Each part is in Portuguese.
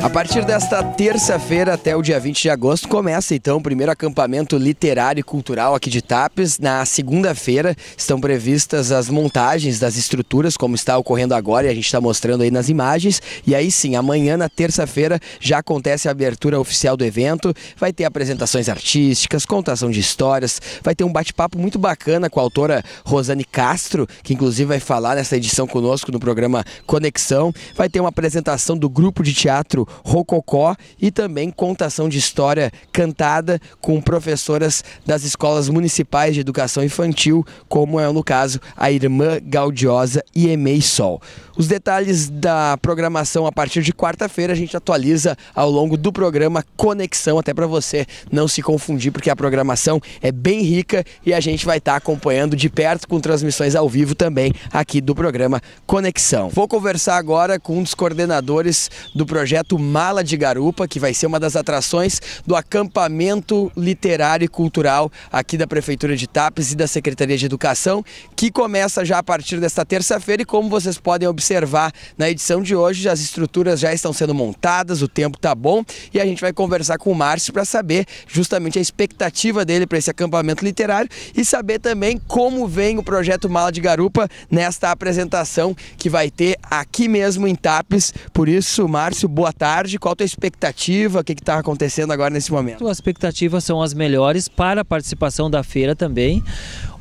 A partir desta terça-feira até o dia 20 de agosto começa então o primeiro acampamento literário e cultural aqui de Tapes. Na segunda-feira estão previstas as montagens das estruturas, como está ocorrendo agora e a gente está mostrando aí nas imagens. E aí sim, amanhã na terça-feira já acontece a abertura oficial do evento. Vai ter apresentações artísticas, contação de histórias, vai ter um bate-papo muito bacana com a autora Rosane Castro, que inclusive vai falar nessa edição conosco no programa Conexão. Vai ter uma apresentação do grupo de teatro rococó e também contação de história cantada com professoras das escolas municipais de educação infantil, como é no caso a Irmã Gaudiosa e Emei Sol. Os detalhes da programação a partir de quarta-feira a gente atualiza ao longo do programa Conexão, até para você não se confundir, porque a programação é bem rica e a gente vai estar tá acompanhando de perto com transmissões ao vivo também aqui do programa Conexão. Vou conversar agora com um dos coordenadores do projeto Mala de Garupa, que vai ser uma das atrações do acampamento literário e cultural aqui da Prefeitura de Tapes e da Secretaria de Educação, que começa já a partir desta terça-feira e como vocês podem observar na edição de hoje, as estruturas já estão sendo montadas, o tempo está bom e a gente vai conversar com o Márcio para saber justamente a expectativa dele para esse acampamento literário e saber também como vem o projeto Mala de Garupa nesta apresentação que vai ter aqui mesmo em Tapes. Por isso, Márcio, boa tarde tarde. Qual a tua expectativa? O que está acontecendo agora nesse momento? As expectativas são as melhores para a participação da feira também.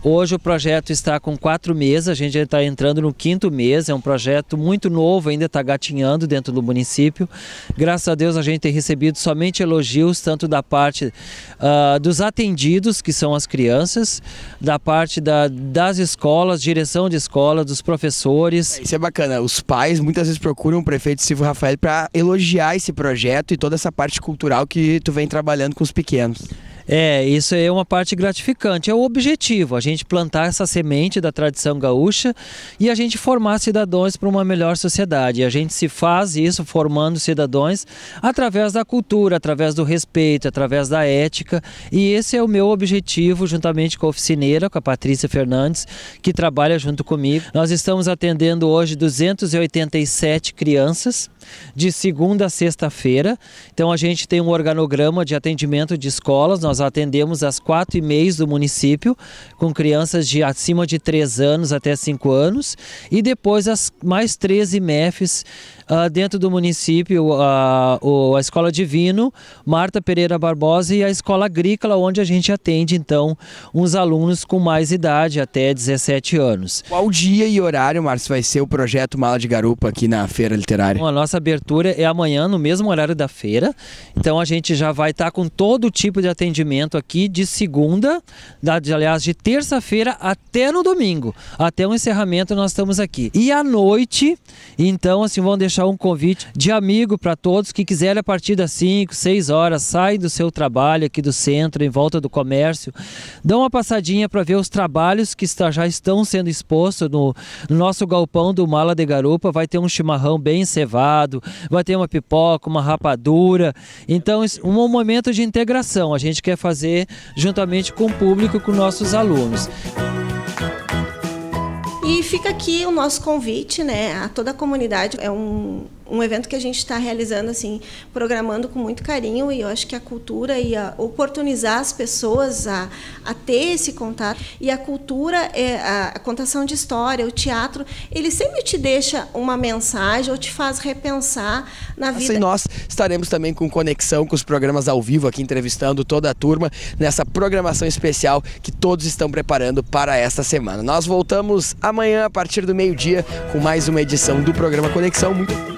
Hoje o projeto está com quatro meses, a gente está entrando no quinto mês, é um projeto muito novo, ainda está gatinhando dentro do município. Graças a Deus a gente tem recebido somente elogios, tanto da parte uh, dos atendidos, que são as crianças, da parte da, das escolas, direção de escola, dos professores. Isso é bacana, os pais muitas vezes procuram o prefeito Silvio Rafael para elogiar prestigiar esse projeto e toda essa parte cultural que tu vem trabalhando com os pequenos. É, isso é uma parte gratificante. É o objetivo, a gente plantar essa semente da tradição gaúcha e a gente formar cidadãos para uma melhor sociedade. E a gente se faz isso formando cidadãos através da cultura, através do respeito, através da ética. E esse é o meu objetivo, juntamente com a oficineira, com a Patrícia Fernandes, que trabalha junto comigo. Nós estamos atendendo hoje 287 crianças de segunda a sexta-feira. Então a gente tem um organograma de atendimento de escolas. Nós nós atendemos as quatro e meia do município, com crianças de acima de 3 anos até 5 anos, e depois as mais 13 MEFs uh, ah, dentro do município, uh, a Escola Divino, Marta Pereira Barbosa e a Escola Agrícola, onde a gente atende, então, uns alunos com mais idade, até 17 anos. Qual dia e horário, Márcio, vai ser o projeto Mala de Garupa aqui na Feira Literária? Bom, a nossa abertura é amanhã, no mesmo horário da feira, então a gente já vai estar tá com todo tipo de atendimento aqui de segunda, de, aliás, de terça-feira até no domingo. Até o encerramento nós estamos aqui. E à noite, então, assim, vão deixar um convite de amigo para todos que quiserem a partir das 5, 6 horas, saem do seu trabalho aqui do centro, em volta do comércio, dão uma passadinha para ver os trabalhos que está, já estão sendo expostos no, no nosso galpão do Mala de Garupa. Vai ter um chimarrão bem cevado, vai ter uma pipoca, uma rapadura. Então, um momento de integração. A gente quer fazer juntamente com o público, com nossos alunos. E fica aqui o nosso convite né, a toda a comunidade. É um um evento que a gente está realizando assim, programando com muito carinho e eu acho que a cultura e a oportunizar as pessoas a, a ter esse contato e a cultura, é, a, a contação de história, o teatro, ele sempre te deixa uma mensagem ou te faz repensar na vida. Assim, nós estaremos também com conexão com os programas ao vivo aqui entrevistando toda a turma nessa programação especial que todos estão preparando para esta semana. Nós voltamos amanhã a partir do meio-dia com mais uma edição do programa Conexão. Muito